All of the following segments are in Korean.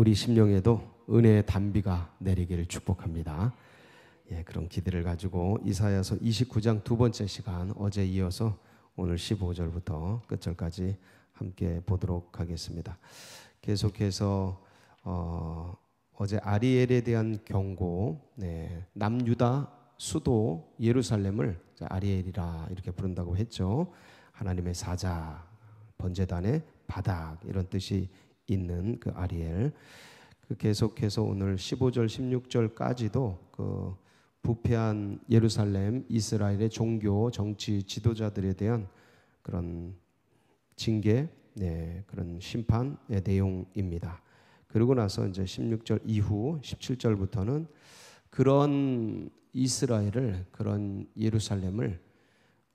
우리 심령에도 은혜의 단비가 내리기를 축복합니다. 예, 그런 기대를 가지고 이사야서 29장 두 번째 시간 어제 이어서 오늘 15절부터 끝절까지 함께 보도록 하겠습니다. 계속해서 어, 제 아리엘에 대한 경고, 네, 남유다 수도 예루살렘을 아리엘이라 이렇게 부른다고 했죠. 하나님의 사자, 번제단의 바닥 이런 뜻이 있는 그 아리엘. 그 계속해서 오늘 15절 16절까지도 그 부패한 예루살렘 이스라엘의 종교 정치 지도자들에 대한 그런 징계, 네, 그런 심판의 내용입니다. 그리고 나서 이제 16절 이후 17절부터는 그런 이스라엘을 그런 예루살렘을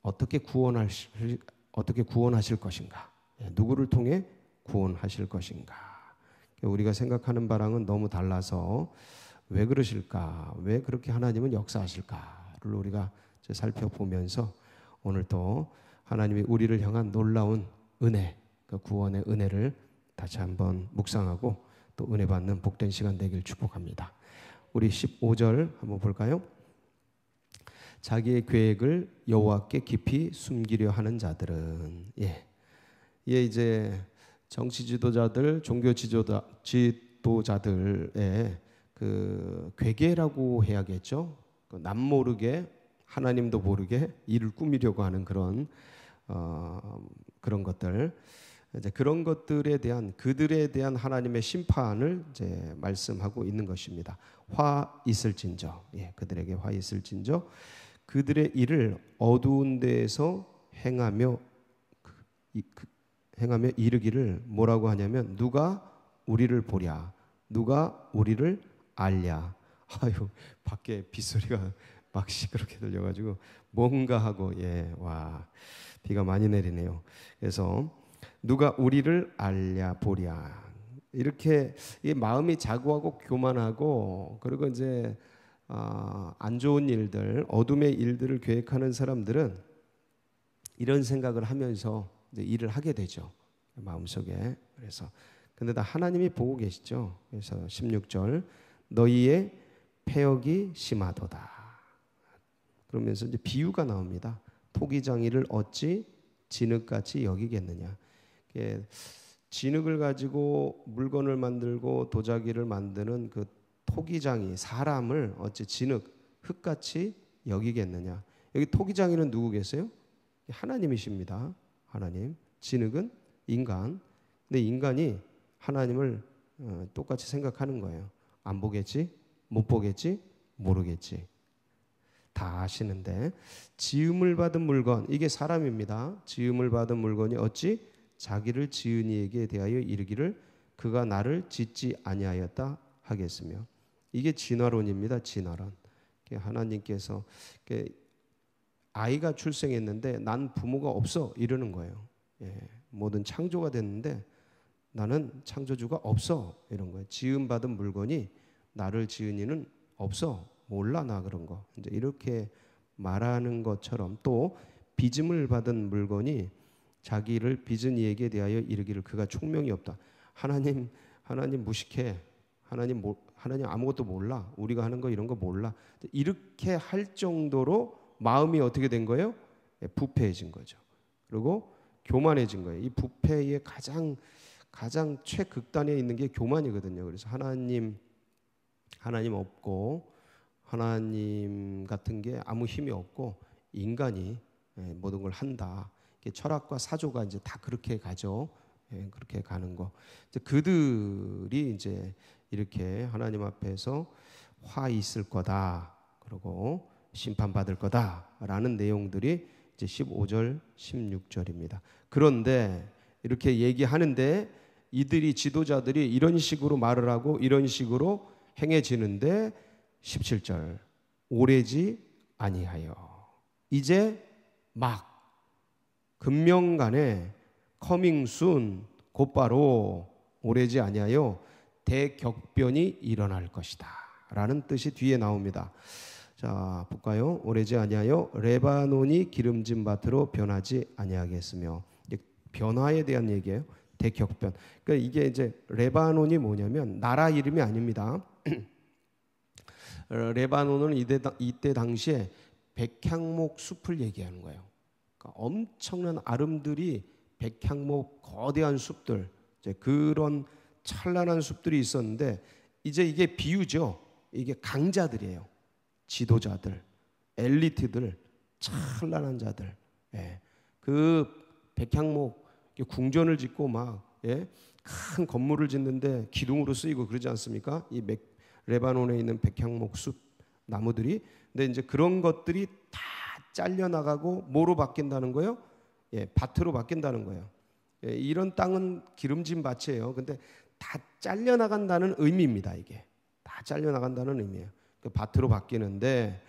어떻게 구원하실 어떻게 구원하실 것인가? 예, 누구를 통해 구원하실 것인가? 우리가 생각하는 바랑은 너무 달라서 왜 그러실까? 왜 그렇게 하나님은 역사하실까?를 우리가 살펴보면서 오늘도 하나님이 우리를 향한 놀라운 은혜, 그 구원의 은혜를 다시 한번 묵상하고 또 은혜 받는 복된 시간 되길 축복합니다. 우리 15절 한번 볼까요? 자기의 계획을 여호와께 깊이 숨기려 하는 자들은 예. 예 이제 정치 지도자들, 종교 지도자, 지도자들의 그 괴계라고 해야겠죠. 그 남 모르게 하나님도 모르게 일을 꾸미려고 하는 그런 어, 그런 것들 이제 그런 것들에 대한 그들에 대한 하나님의 심판을 이제 말씀하고 있는 것입니다. 화 있을진저, 예, 그들에게 화 있을진저, 그들의 일을 어두운 데에서 행하며 그, 그, 행하며 이르기를 뭐라고 하냐면 누가 우리를 보랴 누가 우리를 알랴 아유 밖에 빗소리가 막 시끄럽게 들려가지고 뭔가 하고 예 와 비가 많이 내리네요 그래서 누가 우리를 알랴 보랴 이렇게 마음이 자고하고 교만하고 그리고 이제 어, 안 좋은 일들 어둠의 일들을 계획하는 사람들은 이런 생각을 하면서 일을 하게 되죠. 마음속에. 그래서 근데 다 하나님이 보고 계시죠. 그래서 16절 너희의 폐역이 심하도다. 그러면서 이제 비유가 나옵니다. 포기장이를 어찌 진흙같이 여기겠느냐. 진흙을 가지고 물건을 만들고 도자기를 만드는 그 토기장이 사람을 어찌 진흙 흙같이 여기겠느냐. 여기 토기장이는 누구 계세요? 하나님이십니다. 하나님. 진흙은 인간. 근데 인간이 하나님을 어, 똑같이 생각하는 거예요. 안 보겠지? 못 보겠지? 모르겠지. 다 아시는데 지음을 받은 물건 이게 사람입니다. 지음을 받은 물건이 어찌 자기를 지은 이에게 대하여 이르기를 그가 나를 짓지 아니하였다 하겠으며 이게 진화론입니다. 진화론. 하나님께서 아이가 출생했는데 난 부모가 없어 이러는 거예요. 예, 모든 창조가 됐는데 나는 창조주가 없어 이런 거예요. 지음 받은 물건이 나를 지은 이는 없어 몰라 나 그런 거. 이제 이렇게 말하는 것처럼 또 빚음을 받은 물건이 자기를 빚은 이에게 대하여 이르기를 그가 총명이 없다. 하나님 하나님 무식해. 하나님 모, 하나님 아무것도 몰라. 우리가 하는 거 이런 거 몰라. 이렇게 할 정도로 마음이 어떻게 된 거예요? 예, 부패해진 거죠. 그리고 교만해진 거예요. 이 부패의 가장 가장 최극단에 있는 게 교만이거든요. 그래서 하나님 하나님 없고 하나님 같은 게 아무 힘이 없고 인간이 예, 모든 걸 한다. 철학과 사조가 이제 다 그렇게 가죠. 예, 그렇게 가는 거. 이제 그들이 이제 이렇게 하나님 앞에서 화 있을 거다. 그리고 심판받을 거다라는 내용들이 이제 15절, 16절입니다. 그런데 이렇게 얘기하는데 이들이 지도자들이 이런 식으로 말을 하고 이런 식으로 행해지는데 17절 오래지 아니하여 이제 막 금명간에 커밍순 곧바로 오래지 아니하여 대격변이 일어날 것이다 라는 뜻이 뒤에 나옵니다. 자 볼까요? 오래지 아니하여 레바논이 기름진 밭으로 변하지 아니하겠으며 변화에 대한 얘기예요. 대격변. 그러니까 이게 이제 레바논이 뭐냐면 나라 이름이 아닙니다. 레바논은 이때, 이때 당시에 백향목 숲을 얘기하는 거예요. 그러니까 엄청난 아름들이 백향목 거대한 숲들 그런 찬란한 숲들이 있었는데 이제 이게 비유죠. 이게 강자들이에요. 지도자들, 엘리트들, 찬란한 자들, 예. 그 백향목 궁전을 짓고 막 예. 큰 건물을 짓는데 기둥으로 쓰이고 그러지 않습니까? 이 맥, 레바논에 있는 백향목 숲 나무들이 근데 이제 그런 것들이 다 잘려 나가고 뭐로 바뀐다는 거예요? 예, 밭으로 바뀐다는 거예요. 예, 이런 땅은 기름진 밭이에요. 근데 다 잘려 나간다는 의미입니다. 이게 다 잘려 나간다는 의미예요. 그 밭으로 바뀌는데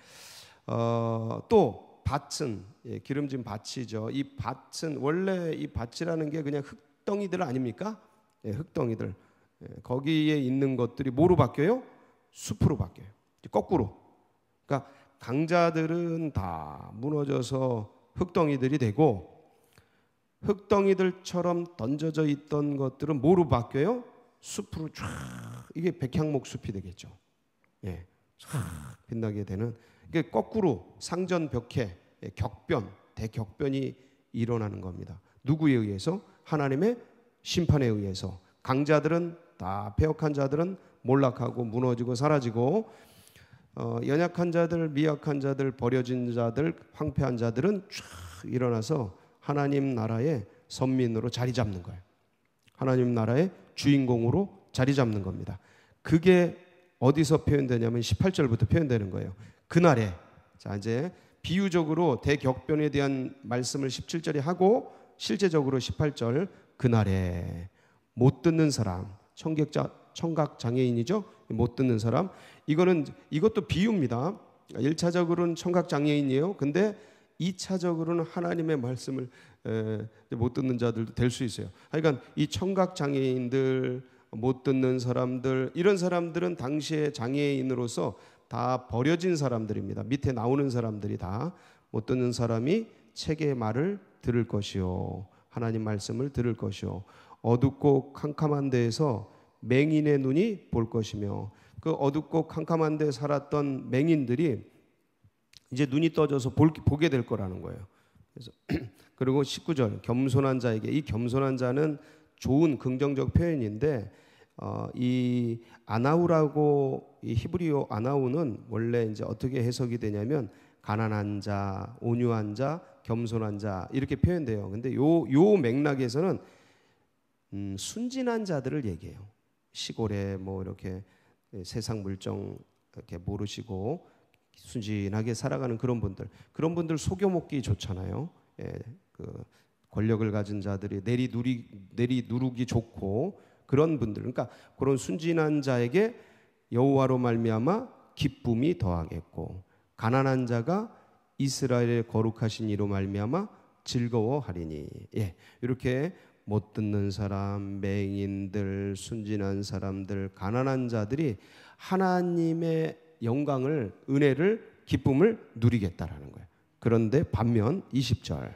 어, 또 밭은 예, 기름진 밭이죠. 이 밭은 원래 이 밭이라는 게 그냥 흙덩이들 아닙니까? 예, 흙덩이들 예, 거기에 있는 것들이 뭐로 바뀌어요? 숲으로 바뀌어요. 거꾸로. 그러니까 강자들은 다 무너져서 흙덩이들이 되고 흙덩이들처럼 던져져 있던 것들은 뭐로 바뀌어요? 숲으로 쫙 이게 백향목 숲이 되겠죠. 예. 촥 빛나게 되는 이게 거꾸로 상전벽해 예, 격변 대격변이 일어나는 겁니다. 누구에 의해서 하나님의 심판에 의해서 강자들은 다 폐역한 자들은 몰락하고 무너지고 사라지고 어, 연약한 자들, 미약한 자들, 버려진 자들, 황폐한 자들은 쫙 일어나서 하나님 나라의 선민으로 자리 잡는 거예요. 하나님 나라의 주인공으로 자리 잡는 겁니다. 그게 어디서 표현되냐면 18절부터 표현되는 거예요. 그날에 자 이제 비유적으로 대격변에 대한 말씀을 17절에 하고 실제적으로 18절 그날에 못 듣는 사람 청객자 청각 장애인이죠. 못 듣는 사람 이거는 이것도 비유입니다. 1차적으로는 청각 장애인이에요. 근데 2차적으로는 하나님의 말씀을 에, 못 듣는 자들도 될 수 있어요. 그러니이 청각 장애인들 못 듣는 사람들 이런 사람들은 당시의 장애인으로서 다 버려진 사람들입니다. 밑에 나오는 사람들이 다 못 듣는 사람이 책의 말을 들을 것이요 하나님 말씀을 들을 것이요 어둡고 캄캄한 데에서 맹인의 눈이 볼 것이며 그 어둡고 캄캄한 데 살았던 맹인들이 이제 눈이 떠져서 볼, 보게 될 거라는 거예요. 그래서 그리고 19절 겸손한 자에게 이 겸손한 자는 좋은 긍정적 표현인데 어, 이 아나우라고 이 히브리어 아나우는 원래 이제 어떻게 해석이 되냐면 가난한 자, 온유한 자, 겸손한 자 이렇게 표현돼요. 근데 요요 맥락에서는 음, 순진한 자들을 얘기해요. 시골에 뭐 이렇게 세상 물정 이렇게 모르시고 순진하게 살아가는 그런 분들, 그런 분들 속여 먹기 좋잖아요. 예, 그 권력을 가진 자들이 내리 누리 내리 누르기 좋고 그런 분들 그러니까 그런 순진한 자에게 여호와로 말미암아 기쁨이 더하겠고 가난한 자가 이스라엘의 거룩하신 이로 말미암아 즐거워하리니 예 이렇게 못 듣는 사람, 맹인들, 순진한 사람들, 가난한 자들이 하나님의 영광을 은혜를 기쁨을 누리겠다라는 거예요. 그런데 반면 20절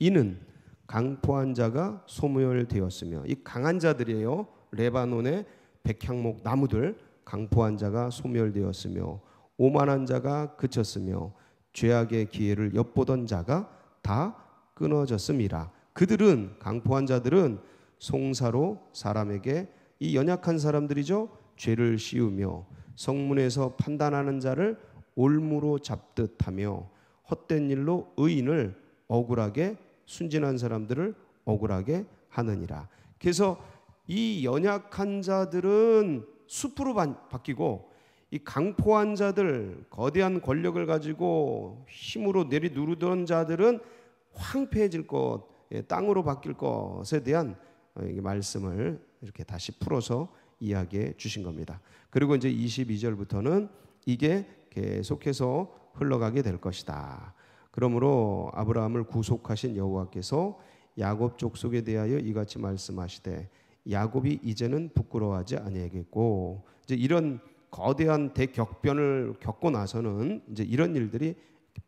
이는 강포한 자가 소멸되었으며 이 강한 자들이에요. 레바논의 백향목 나무들 강포한 자가 소멸되었으며 오만한 자가 그쳤으며 죄악의 기회를 엿보던 자가 다 끊어졌음이라. 그들은 강포한 자들은 송사로 사람에게 이 연약한 사람들이죠. 죄를 씌우며 성문에서 판단하는 자를 올무로 잡듯 하며 헛된 일로 의인을 억울하게 순진한 사람들을 억울하게 하느니라. 그래서 이 연약한 자들은 숲으로 바뀌고 이 강포한 자들, 거대한 권력을 가지고 힘으로 내리누르던 자들은 황폐해질 것, 예, 땅으로 바뀔 것에 대한 어, 말씀을 이렇게 다시 풀어서 이야기해 주신 겁니다. 그리고 이제 22절부터는 이게 계속해서 흘러가게 될 것이다. 그러므로 아브라함을 구속하신 여호와께서 야곱 족속에 대하여 이같이 말씀하시되 야곱이 이제는 부끄러워하지 아니하겠고 이제 이런 거대한 대격변을 겪고 나서는 이제 이런 일들이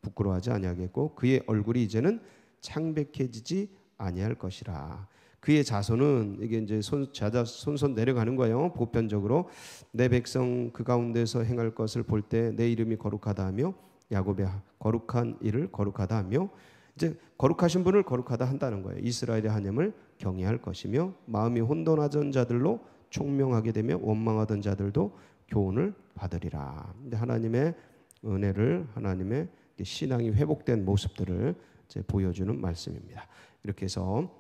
부끄러워하지 아니하겠고 그의 얼굴이 이제는 창백해지지 아니할 것이라. 그의 자손은 이게 이제 손 자자 손손 내려가는 거예요. 보편적으로 내 백성 그 가운데서 행할 것을 볼 때 내 이름이 거룩하다 하며 야곱의 거룩한 일을 거룩하다 하며 이제 거룩하신 분을 거룩하다 한다는 거예요. 이스라엘의 하나님을 경외할 것이며 마음이 혼돈하던 자들로 총명하게 되며 원망하던 자들도 교훈을 받으리라. 근데 하나님의 은혜를 하나님의 신앙이 회복된 모습들을 보여주는 말씀입니다. 이렇게 해서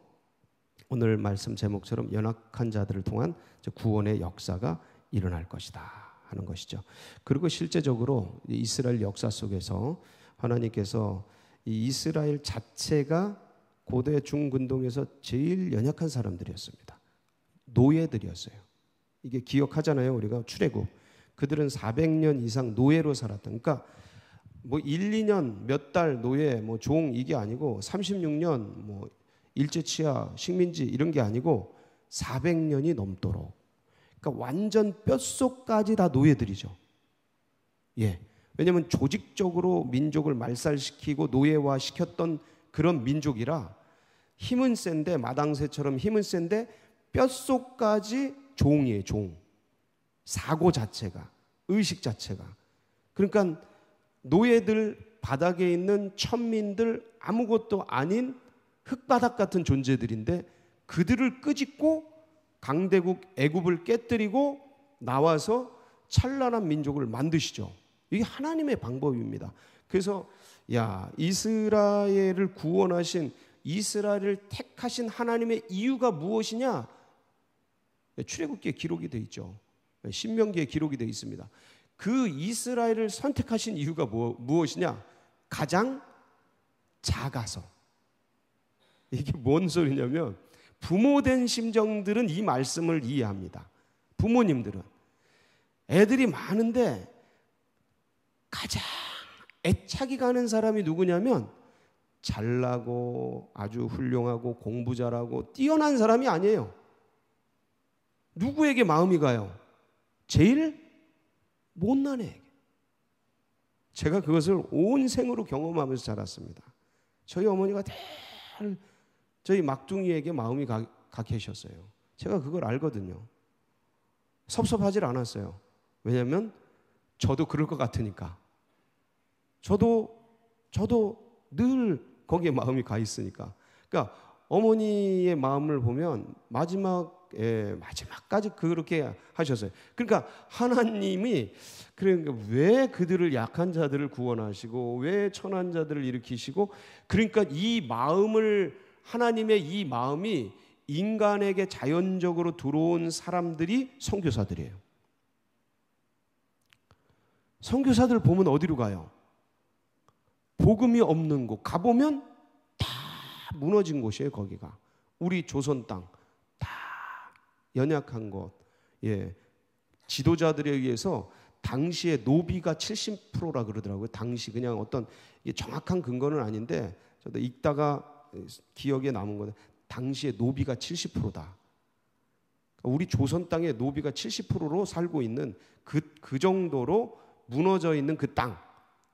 오늘 말씀 제목처럼 연약한 자들을 통한 구원의 역사가 일어날 것이다. 하는 것이죠. 그리고 실제적으로 이스라엘 역사 속에서 하나님께서 이 이스라엘 자체가 고대 중근동에서 제일 연약한 사람들이었습니다. 노예들이었어요. 이게 기억하잖아요. 우리가 출애굽. 그들은 400년 이상 노예로 살았던 그러니까 뭐 1, 2년 몇 달 노예 뭐종 이게 아니고 36년 뭐 일제 치하 식민지 이런 게 아니고 400년이 넘도록 그러니까 완전 뼛속까지 다 노예들이죠. 예. 왜냐하면 조직적으로 민족을 말살시키고 노예화 시켰던 그런 민족이라 힘은 센데 마당새처럼 힘은 센데 뼛속까지 종이에 종. 사고 자체가 의식 자체가. 그러니까 노예들 바닥에 있는 천민들 아무것도 아닌 흙바닥 같은 존재들인데 그들을 끄집고 강대국 애굽을 깨뜨리고 나와서 찬란한 민족을 만드시죠. 이게 하나님의 방법입니다. 그래서 야, 이스라엘을 구원하신 이스라엘을 택하신 하나님의 이유가 무엇이냐? 출애굽기에 기록이 돼 있죠. 신명기에 기록이 돼 있습니다. 그 이스라엘을 선택하신 이유가 뭐, 무엇이냐? 가장 작아서. 이게 뭔 소리냐면 부모된 심정들은 이 말씀을 이해합니다. 부모님들은 애들이 많은데 가장 애착이 가는 사람이 누구냐면 잘나고 아주 훌륭하고 공부 잘하고 뛰어난 사람이 아니에요. 누구에게 마음이 가요? 제일 못난 애에게. 제가 그것을 온 생으로 경험하면서 자랐습니다. 저희 어머니가 늘 저희 막둥이에게 마음이 가, 가셨어요 제가 그걸 알거든요. 섭섭하질 않았어요. 왜냐면 저도 그럴 것 같으니까. 저도 저도 늘 거기에 마음이 가 있으니까. 그러니까 어머니의 마음을 보면 마지막 예, 마지막까지 그렇게 하셨어요. 그러니까 하나님이 그러니까 왜 그들을 약한 자들을 구원하시고 왜 천한 자들을 일으키시고 그러니까 이 마음을 하나님의 이 마음이 인간에게 자연적으로 들어온 사람들이 선교사들이에요. 선교사들 보면 어디로 가요? 복음이 없는 곳 가보면 다 무너진 곳이에요, 거기가. 우리 조선 땅 다 연약한 곳. 예. 지도자들에 의해서 당시에 노비가 70%라 그러더라고요. 당시 그냥 어떤 정확한 근거는 아닌데 저도 읽다가 기억에 남은 거는 당시에 노비가 70%다. 그러니까 우리 조선 땅에 노비가 70%로 살고 있는 그, 그 정도로 무너져 있는 그 땅.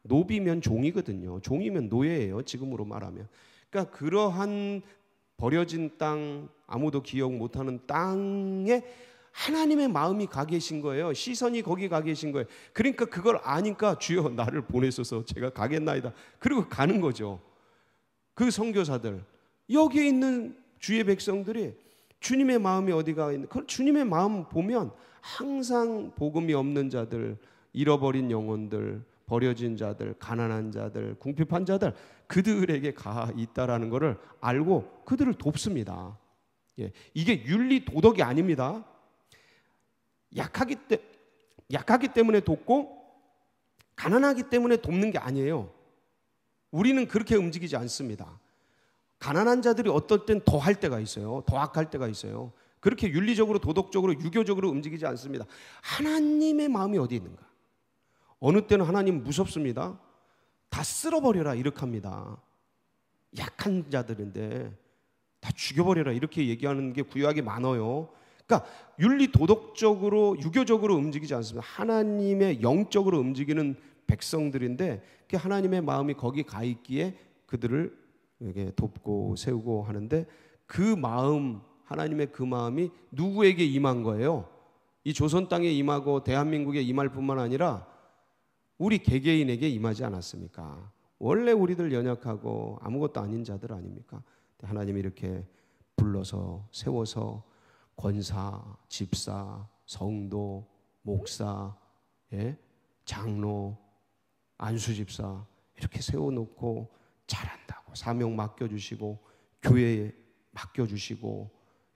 노비면 종이거든요. 종이면 노예예요. 지금으로 말하면. 그러니까 그러한 버려진 땅, 아무도 기억 못하는 땅에 하나님의 마음이 가 계신 거예요. 시선이 거기 가 계신 거예요. 그러니까 그걸 아니까 주여 나를 보내소서 제가 가겠나이다. 그리고 가는 거죠. 그성교사들 여기에 있는 주의 백성들이 주님의 마음이 어디가 있는 그 주님의 마음 보면 항상 복음이 없는 자들, 잃어버린 영혼들, 버려진 자들, 가난한 자들, 궁핍한 자들 그들에게 가 있다라는 것을 알고 그들을 돕습니다. 예, 이게 윤리 도덕이 아닙니다. 약하기 때 약하기 때문에 돕고 가난하기 때문에 돕는 게 아니에요. 우리는 그렇게 움직이지 않습니다. 가난한 자들이 어떨 땐 더 할 때가 있어요. 더 악할 때가 있어요. 그렇게 윤리적으로, 도덕적으로, 유교적으로 움직이지 않습니다. 하나님의 마음이 어디 있는가? 어느 때는 하나님 무섭습니다. 다 쓸어버려라, 이렇게 합니다. 약한 자들인데 다 죽여버려라, 이렇게 얘기하는 게구하게 많아요. 그러니까 윤리, 도덕적으로, 유교적으로 움직이지 않습니다. 하나님의 영적으로 움직이는 백성들인데 그 하나님의 마음이 거기 가 있기에 그들을 이렇게 돕고 세우고 하는데 그 마음 하나님의 그 마음이 누구에게 임한 거예요? 이 조선 땅에 임하고 대한민국에 임할 뿐만 아니라 우리 개개인에게 임하지 않았습니까? 원래 우리들 연약하고 아무것도 아닌 자들 아닙니까? 하나님이 이렇게 불러서 세워서 권사, 집사, 성도, 목사, 예? 장로 안수 집사 이렇게 세워놓고 잘한다고 사명 맡겨주시고 교회에 맡겨주시고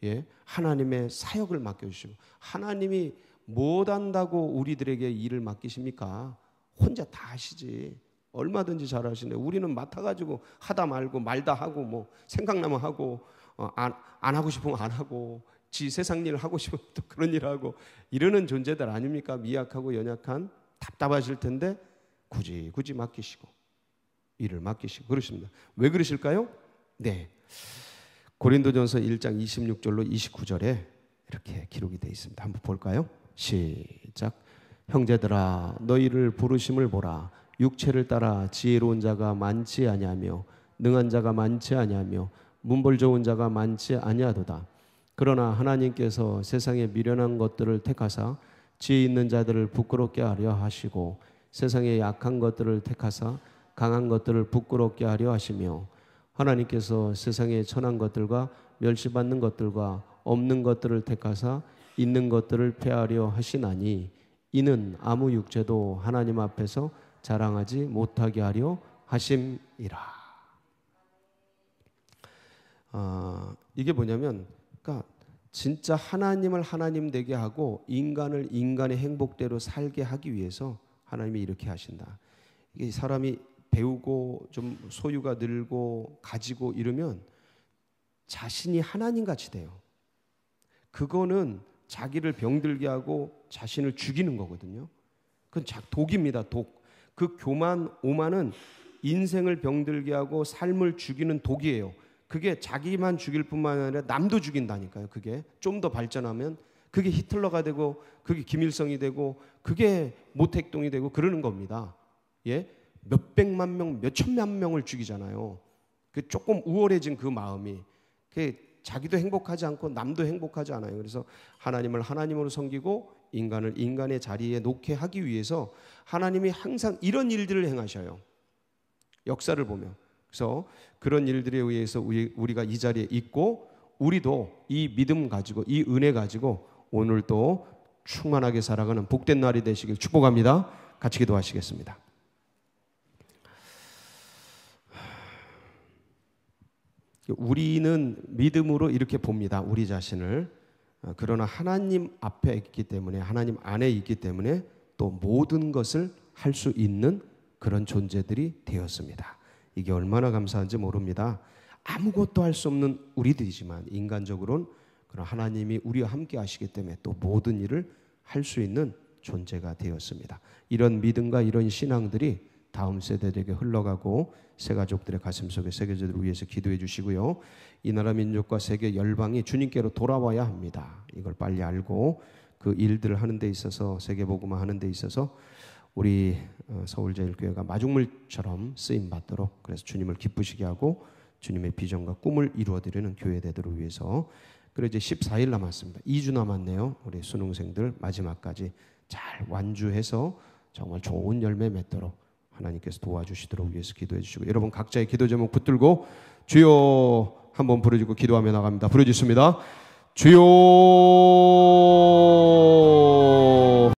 예 하나님의 사역을 맡겨주시고 하나님이 못한다고 우리들에게 일을 맡기십니까? 혼자 다 하시지. 얼마든지 잘하시네. 우리는 맡아가지고 하다 말고 말다 하고 뭐 생각나면 하고 어, 안, 안 하고 싶으면 안 하고 지 세상 일 하고 싶으면 또 그런 일 하고 이러는 존재들 아닙니까? 미약하고 연약한 답답하실 텐데 굳이 굳이 맡기시고 일을 맡기시고 그러십니다. 왜 그러실까요? 네. 고린도전서 1장 26절로 29절에 이렇게 기록이 되어 있습니다. 한번 볼까요? 시작. 형제들아 너희를 부르심을 보라 육체를 따라 지혜로운 자가 많지 아니하며 능한 자가 많지 아니하며 문벌 좋은 자가 많지 아니하도다. 그러나 하나님께서 세상에 미련한 것들을 택하사 지혜 있는 자들을 부끄럽게 하려 하시고 세상의 약한 것들을 택하사 강한 것들을 부끄럽게 하려 하시며 하나님께서 세상의 천한 것들과 멸시받는 것들과 없는 것들을 택하사 있는 것들을 폐하려 하시나니 이는 아무 육체도 하나님 앞에서 자랑하지 못하게 하려 하심이라. 아, 이게 뭐냐면, 그러니까 진짜 하나님을 하나님 되게 하고 인간을 인간의 행복대로 살게 하기 위해서 하나님이 이렇게 하신다. 이게 사람이 배우고 좀 소유가 늘고 가지고 이러면 자신이 하나님 같이 돼요. 그거는 자기를 병들게 하고 자신을 죽이는 거거든요. 그건 독입니다. 독. 그 교만, 오만은 인생을 병들게 하고 삶을 죽이는 독이에요. 그게 자기만 죽일 뿐만 아니라 남도 죽인다니까요. 그게 좀 더 발전하면 그게 히틀러가 되고 그게 김일성이 되고 그게 모택동이 되고 그러는 겁니다. 예? 몇백만 명, 몇천만 명을 죽이잖아요. 그 조금 우월해진 그 마음이 그 자기도 행복하지 않고 남도 행복하지 않아요. 그래서 하나님을 하나님으로 섬기고 인간을 인간의 자리에 놓게 하기 위해서 하나님이 항상 이런 일들을 행하셔요. 역사를 보면. 그래서 그런 일들에 의해서 우리, 우리가 이 자리에 있고 우리도 이 믿음 가지고 이 은혜 가지고 오늘도 충만하게 살아가는 복된 날이 되시길 축복합니다. 같이 기도하시겠습니다. 우리는 믿음으로 이렇게 봅니다. 우리 자신을. 그러나 하나님 앞에 있기 때문에 하나님 안에 있기 때문에 또 모든 것을 할 수 있는 그런 존재들이 되었습니다. 이게 얼마나 감사한지 모릅니다. 아무것도 할 수 없는 우리들이지만 인간적으로는 그런 하나님이 우리와 함께 하시기 때문에 또 모든 일을 할 수 있는 존재가 되었습니다. 이런 믿음과 이런 신앙들이 다음 세대에게 흘러가고 새 가족들의 가슴 속에 새겨지도록 위해서 기도해 주시고요. 이 나라 민족과 세계 열방이 주님께로 돌아와야 합니다. 이걸 빨리 알고 그 일들을 하는 데 있어서 세계 복음화 하는 데 있어서 우리 어, 서울제일교회가 마중물처럼 쓰임 받도록 그래서 주님을 기쁘시게 하고 주님의 비전과 꿈을 이루어 드리는 교회 되도록 위해서 그리고 이제 14일 남았습니다. 2주 남았네요. 우리 수능생들 마지막까지 잘 완주해서 정말 좋은 열매 맺도록 하나님께서 도와주시도록 위해서 기도해 주시고 여러분 각자의 기도 제목 붙들고 주여 한번 부르짖고 기도하며 나갑니다. 부르짖습니다. 주여